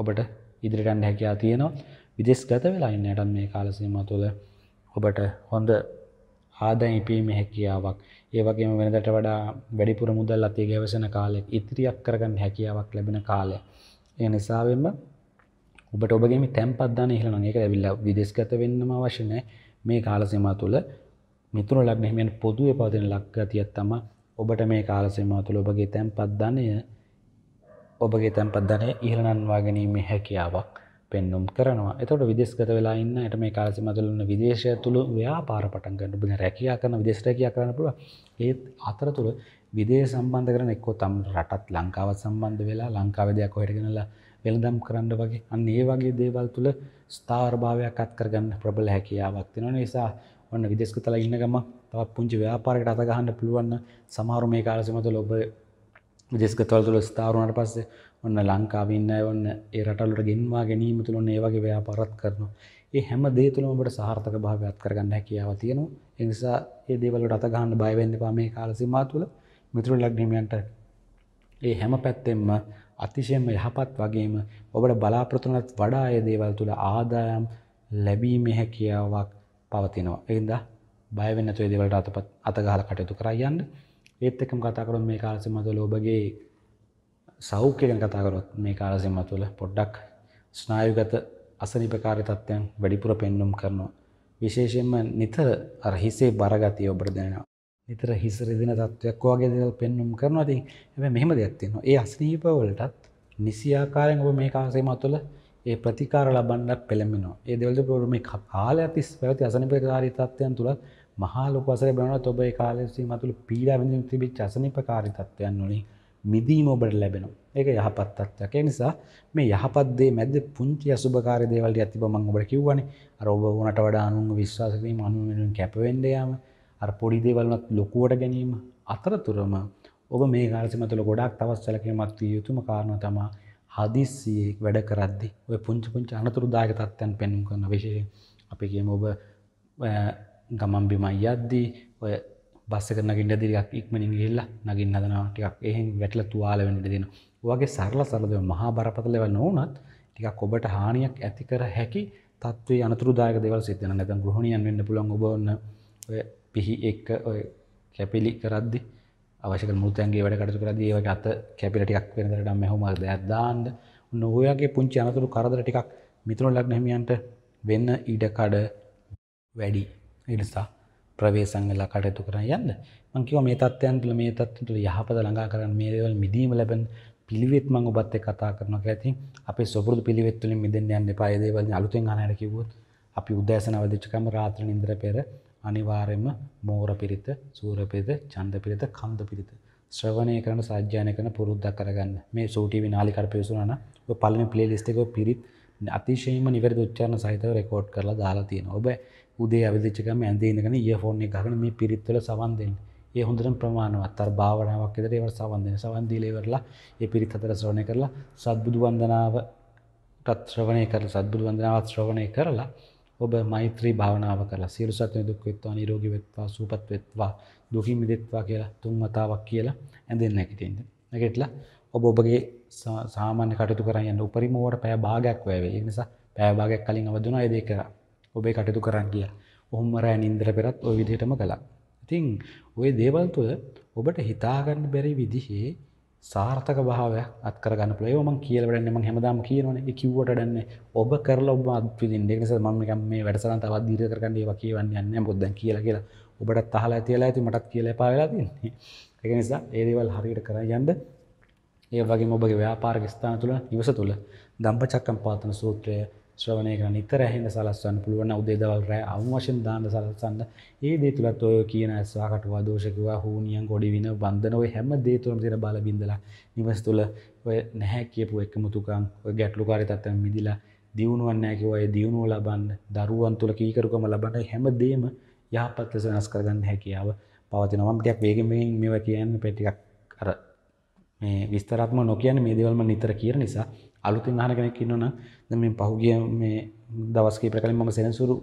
ඔබට ඉදිරිටන්ඩ හැකයා තියෙනවා විදෙස් ගත වෙලා ඉන්නටන් මේ කාලසීම තුළ ඔබට හොඳ ආදැන් ඉපීම හැකියාවක් ඒවගේ වෙනදට වඩා වැඩිපුර මුදල් අති ගැවසන කාලෙක් ඉතිරියක් කරගන්න හැකියාවක් ලැබෙන කාලය ඒ නිසාවෙන්ම ඔබට ඔබගේ තැන්පත්දාන හිලන ඒක ඇවිල්ල විදෙස්ගත වෙන්නම වශනය මේ කාලසිම තුළ මිතුර ලබ්නහමෙන් පොදුව පවතින ලක්ගතියත් තම ඔබට මේ කාලසිම තුළ ඔබගේ තැන්පත්ධනය ඔබගේ තැන්පත්ධනය ඉහලනන්වා ගැනීමේ හැකියාවක් පෙන්නුම් කරනවා එතට විදෙස්ගත වෙලාන්න යට මේ කාසි මතුලන්න විදේශය තුළ ව්‍යාපාර පටන් කරන්න බින රැකයා කරන විදේශරැකයා කරන්න පුළුව ඒත් අතර තුළ විදේ සම්බන්ධ කරන එක්කෝ තම් රටත් ලංකාවත් සම්බන්ධ වෙලා ලංකාවදයක් හොටගෙනලා වෙළදම් කරන්න වගේ අන්න ඒ වගේ දේවල් තුළ ස්ථාර්භාවයක් අත් කරගන්න ප්‍රබල හැකියාවක් තිෙන නිසා ඔන්න විදෙස්කතල ඉන්නගම තවත් පුංචි ව්‍යාපාරකට අතගහන්න පුළුවන්න සමාරු මේ කාලසිමතුල ඔබ විදෙස්ගතවල් තුළ ස්ථාරුණට පස්සේ ඔන්න ලංකාවන්න ඔන්න ඒ රටලට ගෙන්වා ගැනීම තුළොන්න ඒවගේ ව්‍යාපාරත් කරනවා ඒ හැම දේ තුළමට සාර්ථක භාවයක් කරගන්න හැකියාව තියෙනවා එනිසා ඒ දේවලට අතගහන්න බයවෙන්න පාමේ කාලසිමා තුළ මිතුරු ලක්නිමියන්ට ඒ හැම පැත්තෙම අතිශයම යහපත් වගේම ඔබට බලාපොරතුනත් වඩා ඒ දේවල් තුළ ආදායම් ලැබීම හැකියාවක් පවතිනවා එහිද බයවෙන්න තුේ දේවලට අතපත් අතගහල කටයුතු කරයන්න ඒත් එකම කතා කරුම් මේ කාලසිමතුල ඔබගේ සෞඛ්‍ය ගැන කතා කරොත් මේ කාල සීමා තුළ පොඩ්ඩක් ස්නායුගත අසනීපකාරී තත්ත්වයන් වැඩිපුර පෙන්වුම් කරනවා. විශේෂයෙන්ම නිතර අර හිසේ බරගතිය ඔබට දැනෙනවා. නිතර හිස රිදෙන තත්ත්වයක් වගේ දේවල් පෙන්වුම් කරනවා. ඉතින් හැබැයි මෙහෙම දෙයක් තියෙනවා. ඒ අසනීප වලටත් නිසි ආකාරයෙන් ඔබ මේ කාල සීමා තුළ ඒ ප්‍රතිකාර ලබන්නත් පෙළඹෙනවා. ඒ දේවල් ඔබ මේ කාලය තිස් පැවති අසනීපකාරී තත්ත්වයන් තුලත් මහා ලොකු අසරේ බලනවත් ඔබ ඒ කාලය සීමා තුළ පීඩා විඳින තිබිච්ච අසනීපකාරී තත්ත්වයන් වලින් මිදීම ඔබට ලැබෙනවා. ඒක යහපත් තත්ත්වයක්. ඒ නිසා මේ යහපත් දේ මැද්ද පුංචි අසුබකාරී දේවල් ටිකක් තිබ්බ මම ඔබට කිව්වනේ. අර ඔබ උනට වඩා අනුන්ව විශ්වාස කිරීම අනුන් වෙනුවෙන් කැප වෙන්න යාම අර පොඩි දේවල් උනත් ලොකුවට ගැනීම අතරතුරම ඔබ මේ කාලසීම තුළ ගොඩාක් තවත් සැලකීමක් විය යුතුම කාරණා තමයි හදිස්සියේ වැඩ කරද්දී ඔය පුංචි පුංචි අනතුරුදායක තත්ත්වයන් පෙන්වන්න විශේෂයෙන් අපි කියමු ඔබ ගමන් බිමන් යද්දී ඔය බස්සක නගින්ට දිරික් ඉක්මනින් ගෙල්ල නගින් හදනවා ටිකක් එහෙන් වැටල තුවාල වෙන්නට දෙන වගේ සරල සරදව මහා බරපතලව නොවනත් ටිකක් ඔබට හානියක් ඇති කර හැකි තත්ව අනතුරදායක දෙවල් සිතන නැතන් ගෘහණියන් වෙන්න පුළන් ඔබන්න පිහි එක්ක ඔය කැපිලි කරද්දි අවශක මුතන්ගේ වැඩ කටු කරද ඒවගේ අත කැපිලටික් වෙනදරට මෙහොමල් දැදදාන්ද නොහොයාගේ පුංචි අනතුරු කරදර ටිකක් මිතුරු ලක් නැමියන්ට වෙන්න ඉඩකඩ වැඩි එනිසා ප්‍රවේශම් වෙලා කටයුතු කරන්න යන්න. මම කිව්වා මේ தත්ත්වයන් තුළ මේ தත්ත්වයන් තුළ යහපත ළඟා කරගන්න මේ දේවල් මිදීම ලැබෙන පිළිවෙත් මම ඔබත් එක්ක කතා කරනවා කියලා. ඉතින් අපේ සොබුරුදු පිළිවෙත් තුළින් මිදෙන්න යන්න එපා. මේ දේවල් අලුතෙන් අහන හැට කිව්වොත් අපි උදෑසන අවදිච්චකම රාත්‍රී නින්දර පෙර අනිවාර්යයෙන්ම මෝර පිරිත, සූර පිරිත, ඡන්ද පිරිත, කන්ද පිරිත ශ්‍රවණය කරන සජ්ජායනය කරන පුරුද්දක් කරගන්න. මේ සෝටි විනාලි කරපේසුනා නම් ඔය පළවෙනි ප්ලේලිස්ට් එක පිරිත් අතිශයින්ම නිවැරදි උච්චාරණ සහිතව රෙකෝඩ් කරලා දාලා තියෙනවා. ඔබ උදේ ඇවිදිච්චකම ඇඳේ ඉඳගෙන ඊයෆෝන් එක කරන මේ පිරිත්වල සවන් දෙන්න. ඒ හොඳටම ප්‍රමාණවත් අර භාවනාවක් විදිහට ඒවට සවන් දෙන්න. සවන් දීලා ඉවරලා ඒ පිරිත් හතර ශ්‍රවණය කරලා සත්බුදු වන්දනාවටත් ශ්‍රවණය කරලා සත්බුදු වන්දනාවත් ශ්‍රවණය කරලා ඔබ මෛත්‍රී භාවනාව කරලා සියලු සත්ත්වයන් දුක් වෙත්වා නිරෝගී වෙත්වා සූපත් වෙත්වා දුකින් මිදෙත්වා කියලා තුන් වතාවක් කියලා ඇඳෙන්න නැගිටින්න. නැගිටලා ඔබ ඔබගේ සාමාන්‍ය කටයුතු කරන් යන්න උපරිම වර පැය භාගයක් වැය වේ. ඒ නිසා පැය භාගයක් කලින් අවදිනවා ඒ දේ කරා. ඔබේ කටයුතු කරන්න කිය. ඔහොම රෑ නින්දර පෙරත් ඔය විදිහටම කළා. ඉතින් ওই දේවල් තුළ ඔබට හිතා ගන්න බැරි විදිහේ සාර්ථක භාවයක් අත්කර ගන්න පුළුවන්. ඒක මම කියලා වැඩන්නේ මම හැමදාම කියනවනේ. ඒ කිව්වට වැඩන්නේ ඔබ කරලා ඔබ අත්විඳින්න. ඒක නිසා මම නිකන් මේ වැඩසටහන තවත් දීර්ඝ කරගන්න ඒවා කියවන්නේ නැහැ. මොකද දැන් කියලා කියලා ඔබටත් අහලා තියලා ඇති මටත් කියලා එපා වෙලා තියෙන්නේ. ඒක නිසා ඒ දේවල් හරියට කරන් යන්න ඒ වගේ ඔබගේ ව්‍යාපාරක ස්ථාන තුළ නිවස තුළ දම්පචක්කම් පාතන සූත්‍රය ශ්‍රවණය කරන නිතර ඇහෙන්න සලස්වන්න පුළුවන් උදේදවල් රෑ අවශ්‍යයෙන් දාන්න සලස්වන්න ඒ දේ තුලත් ඔය කියන ඇස්වාකට වදෝෂ කිව්වා හූනියන් කොඩි වින බන්ධන ඔය හැම දේ තුලම තියෙන බල බින්දලා නිවස් තුල ඔය නැහැ කියපු එකමුතුකම් ඔය ගැටලුකාරී තත්ත්වෙන් මිදිලා දියුණුවක් නැහැ කිව්වා ඒ දියුණුව ලබන්න දරුවන් තුල කීකරුකම ලබන්න හැම දෙම යහපත් ලෙස වෙනස් කරගන්න හැකියාව පවතිනවා මම ටිකක් වේගෙන් මේවා කියන්න පෙ ටිකක් අර මේ විස්තරත්ම නොකියන මේ දෙවල්ම නිතර කියන නිසා අලුතින් අහන කෙනෙක් ඉන්නවනම් දැන් මේ පහුගිය මේ දවස් කීප කලින් මම සෙනසුරු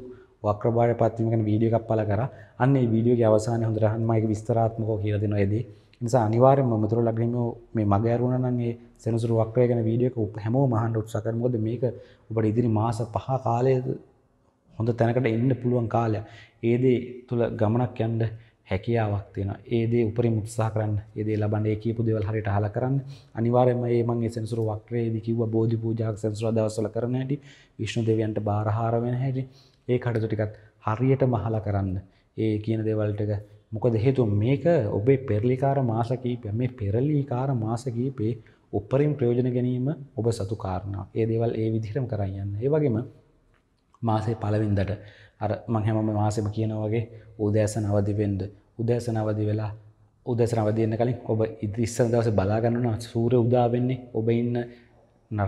වක්‍රභාරය පත්වීම ගැන වීඩියෝ එකක් පළ කරා. අන්න ඒ වීඩියෝ එකේ අවසානයේ හොඳට අහන්න මම ඒක විස්තරාත්මකව කියලා දෙනවා එදී. ඒ නිසා අනිවාර්යයෙන්ම මම උතුරු ලබගෙන මේ මග ඇරුණා නම් මේ සෙනසුරු වක්‍රය ගැන වීඩියෝ එක හැමෝම අහන්න උත්සාහ කරමු. මොකද මේක ඔබට ඉදිරි මාස 5 කාලයේ හොඳ තැනකට එන්න පුළුවන් කාලයක්. ඒ දේ තුල ගමනක් යන්න හැකියාවක් තියෙන ඒදේ උපරි මුත්සා කරන්න ඒදේ ලබන්න ඒ කියපු දෙවල් හරිට හල කරන්න අනිවාර්යම ඒ මං සෙන්සුරු වක්‍රේදි කිව්ව බෝධි පූජාවක් සෙන්සුර දවස්වල කරන හැටි විෂ්ණු දෙවියන්ට බාරහාර වෙන හැටි ඒ කටයුතු ටිකත් හරියට මහල කරන්න ඒ කියන දේවල් ටික මොකද හේතුව මේක ඔබේ පෙරලිකාර මාස කීපය මේ පෙරලිකාර මාස කීපේ උපරිම ප්‍රයෝජන ගැනීම ඔබ සතු කාරණා ඒ දේවල් ඒ විදිහටම කරයන්න ඒ වගේම මාසේ පලවින්දට අර මංහැමම මාසෙම කියනවගේ ඕදෑස නවදිවෙන්ඩ උදෑසන අවදි වෙලා උදෙසන අවදියන්න කලින් ඔබ ඉදිරිස්සන දවස බලාගන්නවා සූරය උදාවෙන්නේ ඔබ ඉන්න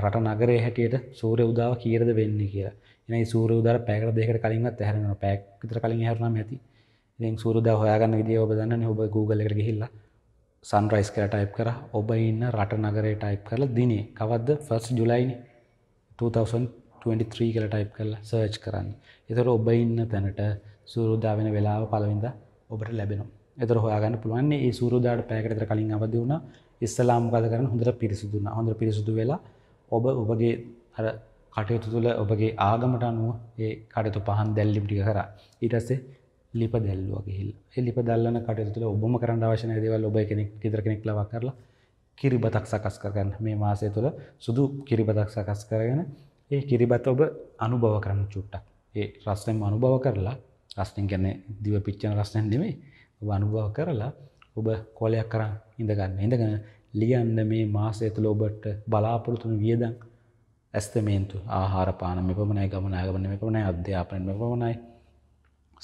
රට නගරේ හැටියට සූරය උදාව කියරද වෙන්න කියලා එනයි සූර උදාර පැකට දෙකට කලින්වත් හැරෙන පැක්තර කලින් හැරනම් ඇති ඉතින් සූරද හොයාගන්න විදිිය ඔබ දන්න ඔබ Google එකට ගහිල්ලා සන්රයිස් කර ටයිප් කර ඔබ ඉන්න රට නගරේ ටයිප් කරලා දිනේ කවද්ද ෆස් ජුලයින් 2023 කළ ටයිප් කරලා සර්ච් කරන්න එතොර ඔබ ඉන්න තැනට සූරුදා වෙන වෙලාව පලවිඳ ඔබට ලැබෙන එතර හොයාගන්න පුළුවන්න්නේ ඒ සූරුදාට පැකරතර කලින් අවදි වුණ ඉස්සලාම් ගද කරන හොඳට පිරිසිදුන්න හොඳ පිරිසිදු වෙලා ඔබ ඔබගේ අර කටයුතු තුළ ඔබගේ ආගමට අනුව ඒ කටයුතු පහන් දැල්ලිප්ටික කර ඊටස්සේ ලිප දැල්ලුවගේහිල් එලිප දල්ලන කටයුතු තුළ ඔබම කරන්න අවශ්‍යන දේවල් ඔබ කෙනෙක් ඉදර කෙනෙක් ලව කරලා කිරිබතක් සකස් කරගන්න මේ මාසය තුළ සුදු කිරිබතක් සකස් කරගෙන ඒ කිරිබත ඔබ අනුභව කරන්න චුට්ටක් ඒ රස්නෙන් අනුභව කරලා රස්නෙන් ගැන දිව පිච්චන රස්නැන් නෙමේ ඔබ අනුභව කරලා ඔබ කොලයක් කරා ඉඳගන්න ඉඳගෙන ලියන්න මේ මාසය තුළ ඔබට බලාපොරොතුන වියදං ඇස්තමේන්තු ආහාර පාන මෙපමණයි ගමනාගමන මෙපමණයි අධ්‍යාපන මෙපමණයි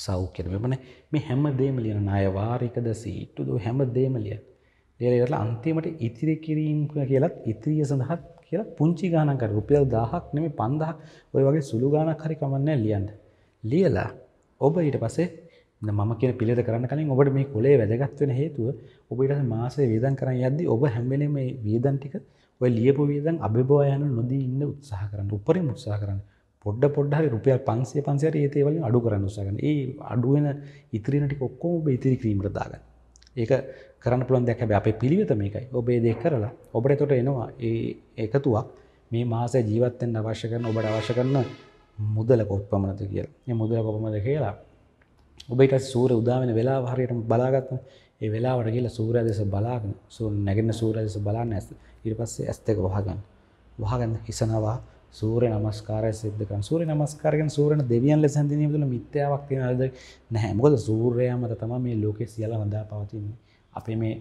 සෞඛ්‍යර මෙපන මේ හැම දේම ලියන අය වාරිකද සීට්ටු දු හැම දේම ලිය ඒරලා අන්තිමට ඉතිරි කිරීම කියලත් ඉතිරිය සඳහත් කියලා පුංචි ගානකට රුපියල් දාහක් නෙමේ පන්දහක් ඔය වගේ සුළු ගානක් හරි කමන්නේ ලියන්න ලියලා ඔබ ඊට පසේ මම කිය පිල කරන්න කලින් ඔබට මේ කොලේ වැදගත්වෙන හේතුව ඔබට මාසේ වේදන් කර යද්දි ඔබ හැම්බෙන මේ වේදන් ටික ඔය ලියපු වේදන් අභිබෝයන නොදී ඉන්න උත්සාහ කරන්න උපරිම උත්සාහ කරන්න පොඩ්ඩ පොඩ්ඩ රුපියල් පන්සේ පන්සයට ඒතේවලින් අඩු කරන්න උත්සාහගන්න ඒ අඩුවෙන ඉතිරිනටි ඔක්කෝ ඔබ ඉතිරි කිරීමට දාගන්න ඒක කරන්න පුළන් දැක අපේ පිළිවෙත මේකයි ඔබේ දෙ කරලා ඔබට තොට එනවා ඒ එකතුවක් මේ මාස ජීවත්තෙන් අවශ්‍ය කරන ඔබට අවශ්‍ය කරන මුදල කොප්පමනද කියල මුදල කොපමද කියලා ඔබට සූර උදාවෙන වෙලා හරියට බලාගත්ම ඒ වෙලාවට කියලා සූරදෙස බලාගෙන සූ නැගෙන සූරදෙස බලාන්න ඇස් ඉරි පස්සේ ඇස්තක වහගන්න වහගන්න හිසනවා සූර නමස්කාරය සිද්ධක සූර නමස්කාරගෙන් සූරන දෙවියන් ලෙස හැඳනීම තුළ මිත්‍යාවක් තියෙනද නැහැ මොකද සූර්යයා මත තමයි මේ ලෝකේ සියල්ල හොඳා පවතින්නේ අපේ මේ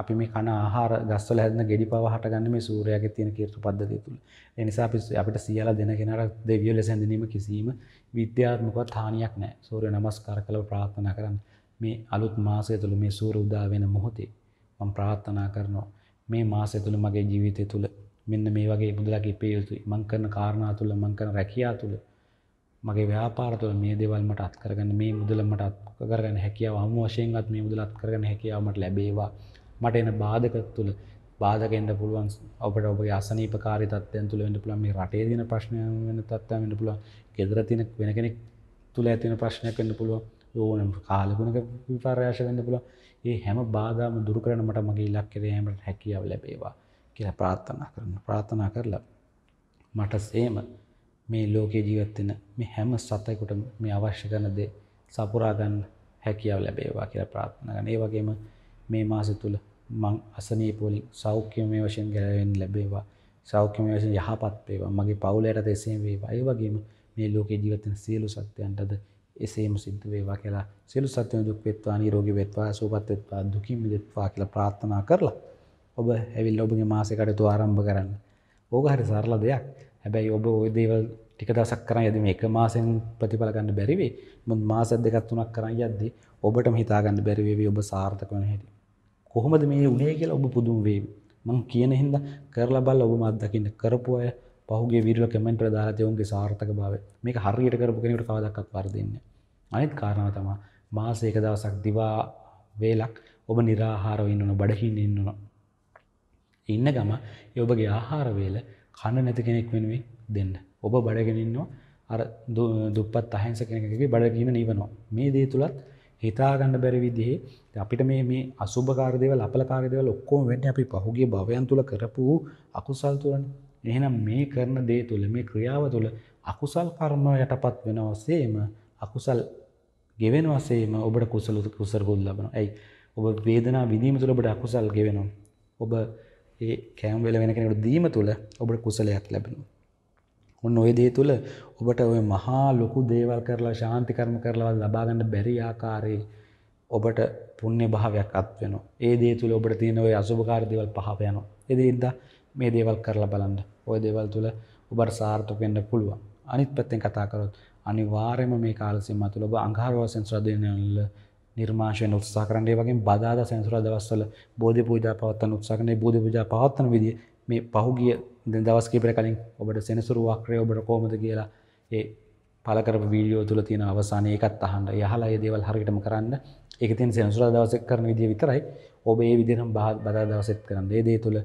අපි මේ කන ආහාර ගස්වල හැදෙන ගෙඩි පව හටගන්නේ මේ සූර්යාගේ තියෙන කීර්ති පද්ධතිය තුල. ඒ නිසා අපි අපිට සියලා දෙන කෙනාට දෙවියෝ ලෙස හැඳින්වීම කිසිම විද්‍යාත්මකවත් හානියක් නැහැ. සූර්ය නමස්කාර කළව ප්‍රාර්ථනා කරන්න. මේ අලුත් මාසය තුල මේ සූර්ය උදා වෙන මොහොතේ මම ප්‍රාර්ථනා කරනවා මේ මාසය තුල මගේ ජීවිතය තුල මෙන්න මේ වගේ බුදුලාගේ ඉපේ යුතුයි. මං කරන කාරණා තුල මං කරන රැකියාව තුල මගේ ව්‍යාපාර තුළ මේ දේවල් මට අත්කරගන්න මේ මුදල මට අත්කරගන්න හැකියාව අමු වශයෙන්වත් මේ මුදල අත්කරගන්න හැකියාව මට ලැබේවා මට එන බාධක තුළ බාධකෙන්ට පුළුවන් අපට ඔබ අසනී පකාරි තත්වයන් තුළ වෙන්ඩ පුළන් මේ රටේ දින ප්‍රශ්නය වෙන තත්වය වඩ පුළන් ගෙදර තින වෙන කෙනෙක් තුළ ඇතින ප්‍රශ්නයක් වන්න පුළුව ඕනම් කාලගුණක විපාරයාශ වන්න පුළුව ඒ හැම බාධම දුරු කරනට මගේ ඉලක්කෙර හමට හැකියාව ලැබේවා කියලා ප්‍රාත්ථනා කරන්න ප්‍රාථනා කරලා මට සේම මේ ලෝකයේ ජීවත්වෙන මේ හැම සතයකුට මේ අවශ්‍ය කරන දේ සපුරාගන්න හැකියාව ලැබේවා කියලා ප්‍රාත්ථනගන්න ඒ වගේම මේ මාස තුළ මං අසනීපවලින් සෞඛ්‍යමය වශයෙන් ගැලවෙන් ලැබේවා සෞඛ්‍යමය වශයෙන් යහපත් වේවා මගේ පවුලයට එසේම වේවා ඒ වගේම මේ ලෝකේ ජීවත් වෙන සියලු සත්ත්වයන්ටද එසේම සිද්ධ වේවා කියලා සියලු සත්ත්වයන් දුක් වෙත්වා නිරෝගී වෙත්වා සුවපත් වෙත්වා දුකින් මිදෙත්වා කියලා ප්‍රාර්ථනා කරලා ඔබ ඇවිල්ලා ඔබගේ මාසේ කටයුතු ආරම්භ කරන්න. ඕක හරි සරල දෙයක්. හැබැයි ඔබ ওই දේවල් ටික දවසක් කරන් යද්දී මේක මාසෙන් ප්‍රතිඵල ගන්න බැරි වෙයි. මොකද මාස දෙකක් තුනක් කරන් යද්දී ඔබටම හිතා ගන්න බැරි වෙවි ඔබ සාර්ථක වෙන හැටි. කොහොමද මේ උනේ කියලා ඔබ පුදුම වේවි. මං කියන හින්දා කරලා බලලා ඔබ මාත් දකින්න කරපු අය පහුගේ වීඩියෝ කමෙන්ට් වල දාලා තියෙන උන්ගේ සාර්ථකභාවය. මේක හරියට කරපු කෙනෙකුට කවදාවත් වරදින්නේ නැහැ. අනිත් කාරණාව තමයි මාසයක දවසක් දිවා වේලක් ඔබ निराහාරව ඉන්නවන බඩහින් ඉන්නවන. ඉන්න ගම ඒ ඔබගේ ආහාර වේල කන නැති කෙනෙක් වෙනුවෙන් දෙන්න. ඔබ බඩගෙන ඉන්නවා අර දුප්පත් අහිංසක කෙනෙක්ගේ බඩගින නිවනවා. මේ දේ තුලත් හිතාගන්න බැරි විදිහේ අපිට මේ මේ අසුභකාරදේවල් අපලකාරදේවල් ඔක්කොම වෙන්නේ අපි පහුගිය භවයන් තුල කරපු අකුසල් තුලනේ. එහෙනම් මේ කරන දේ තුල මේ ක්‍රියාව තුල අකුසල් කර්ම යටපත් වෙන වශයෙන්ම අකුසල් ගෙවෙන වශයෙන්ම ඔබට කුසල කුසල ගුණ ලැබෙනවා. ඇයි? ඔබ වේදනාව විඳීම තුල ඔබට අකුසල් ගෙවෙනවා. ඔබ ඒ කෑම වේල වෙන කෙනෙකුට දීම තුල ඔබට කුසලයක් ලැබෙනවා. ඔන්න ඔය දේ තුළ ඔබට ඔය මහා ලොකු දේවල් කරලා ශාන්ති කර්ම කරලවල් ලබාගන්න බැරි ආකාරයේ ඔබට පුුණ්‍ය භාවයක් අත්වෙන ඒ දේ තුළ ඔබට තියෙන ඔය අසුභකාර දේවල් පහපයන එදඉද මේ දේවල් කරලා බලන්න ඔය දේවල් තුළ ඔබට සාර්ථකෙන්ට පුළුවන් අනිත් පැත්තෙන් කතාකරොත් අනිවාර්යම මේ කාලසිම තුළ ඔබ අංහාරවා සෙන්ස්්‍රදනල නිර්මාශයෙන් උත්සා කරන්නේ වගේ බදාද සැන්සුර දවස්සල බෝධි පූජා පවත්තන උත්සාකනේ බෝධ පූජා පවත්තන විදිිය මේ පහුගිය දවස් කීපර කලින් ඔබට සෙනසුරු වක්‍රය ඔබට කොහොමද කියලා ඒ පලකර වීඩියෝ තුළ තියෙන අවසානය එකත් අහන්ට යහලා ඒ දේවල් හරිටම කරන්න එක තින් සෙනසුරා දවසක් කරන විදිය විතරයි ඔබ ඒ විදිනම් බාහ බදා දවසත් කරන්න ඒ දේ තුළ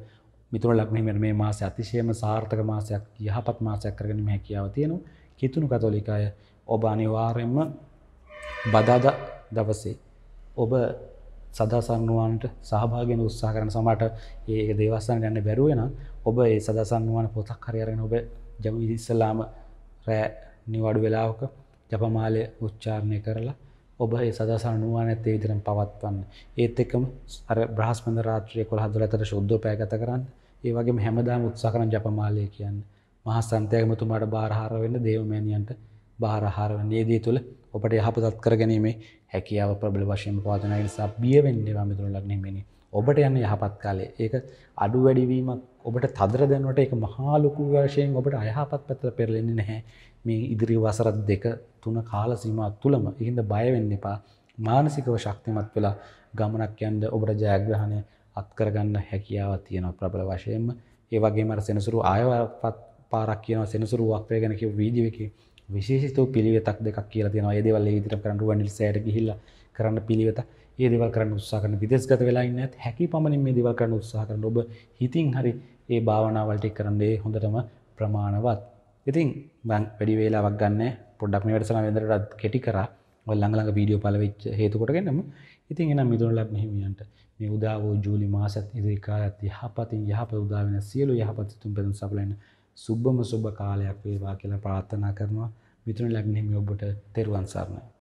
මිතුර ලක්නීමට මේ මාසය අතිශයම සාර්ථක මාසයක් යහපත් මාසයක් කරගෙන හැකියාව තියෙනවා කිතුුණු කතෝලිකාය ඔබ අනිවාරෙන්ම බදාද දවසේ ඔබ සදාසන්නුවන්ට සහභාගෙන උත්සා කරන සමට ඒ දේවස්සන් යන්න බැරුවෙන ඔබ ඒ සදසන්නුවන පොතක් කරයරෙන ඔබ ජම ඉදිස්සලාම රෑ නිවඩු වෙලාවක ජපමාලය උච්චාරණය කරලා ඔබ ඒ සදසන්නුවන් ඇත්තේ විතරම් පවත්වන්න ඒත් එකම අර බ්‍රහස්මඳ රාත්‍රය කොළ හදුලතට ශුද්ධ පෑගත කරන්න ඒ වගේ හැමදාම උත්සා කරන ජපමාලය කියන්න මහස්සන්තයගමතුමාට භාරහාර වෙන්න දේවමෑණියන්ට භාරහාරව නේදී තුළ ඔබට යහපතත් කරගැනීමේ හැකියාව ප්‍රබල වශයෙන් පවතන නිසා බිය වෙන්නේ මිතුරුලක් නෙමෙයි. ඔබට යන යහපත් කාලේ ඒක අඩු වැඩිවීමක් ඔබට තදර දැනුවට ඒක මහා ලොකු වශයෙන් ඔබට අයහපත් පැත්තට පෙරලෙන්නේ නැහැ. මේ ඉදිරි වසර දෙක තුන කාල සීමාව තුලම. ඒකින්ද බය වෙන්න එපා. මානසිකව ශක්තිමත් වෙලා ගමනක් යන්න ඔබට ජයග්‍රහණය අත්කරගන්න හැකියාව තියෙනවා ප්‍රබල වශයෙන්ම ඒ වගේ මර සෙනසුරු ආයවත් පාරක් කියනවා සෙනසුරු වක්වය ගැනක වීදිවකි විශේෂත පිළිවෙතක් දෙක් කියලා තියෙන අයදවල් ඉදිර කරන්න වනිල් සෑට ගිහිල්ල කරන්න පිළිවෙත ඒ දෙවල් කරන්න උත්සාහන විදෙස්ගත වෙලාන්න හැකි පමණින් මේ දෙවල් කරන්න උත්සාහ කරන ඔබ හිතින් හරි ඒ භාවනාවල්ටෙක් කරන්නේ හොඳටම ප්‍රමාණවත්. ඉතින් බන් වැඩි වෙලාවක් ගන්න පොඩක් මේ වැඩසන වෙදරටත් කෙටි කර ල්ලඟලඟ වීඩියෝ පලවෙච් හේතුකොටගෙනම ඉතින් එන මිදුරලක් මෙහිමියන්ට මේ උදා වූ ජූලි මාසත් ඉදිරිකාරත් යහපතින් යහප උදාවෙන සියලු යහපත් තුම් පෙරුම් සබලන්න සුබ්බම සුබ කාලයක් වේවා කියලා ප්‍රාර්ථනා කරනවා මිතුරු ලැබෙන හිමි ඔබට තෙරුවන් සරණයි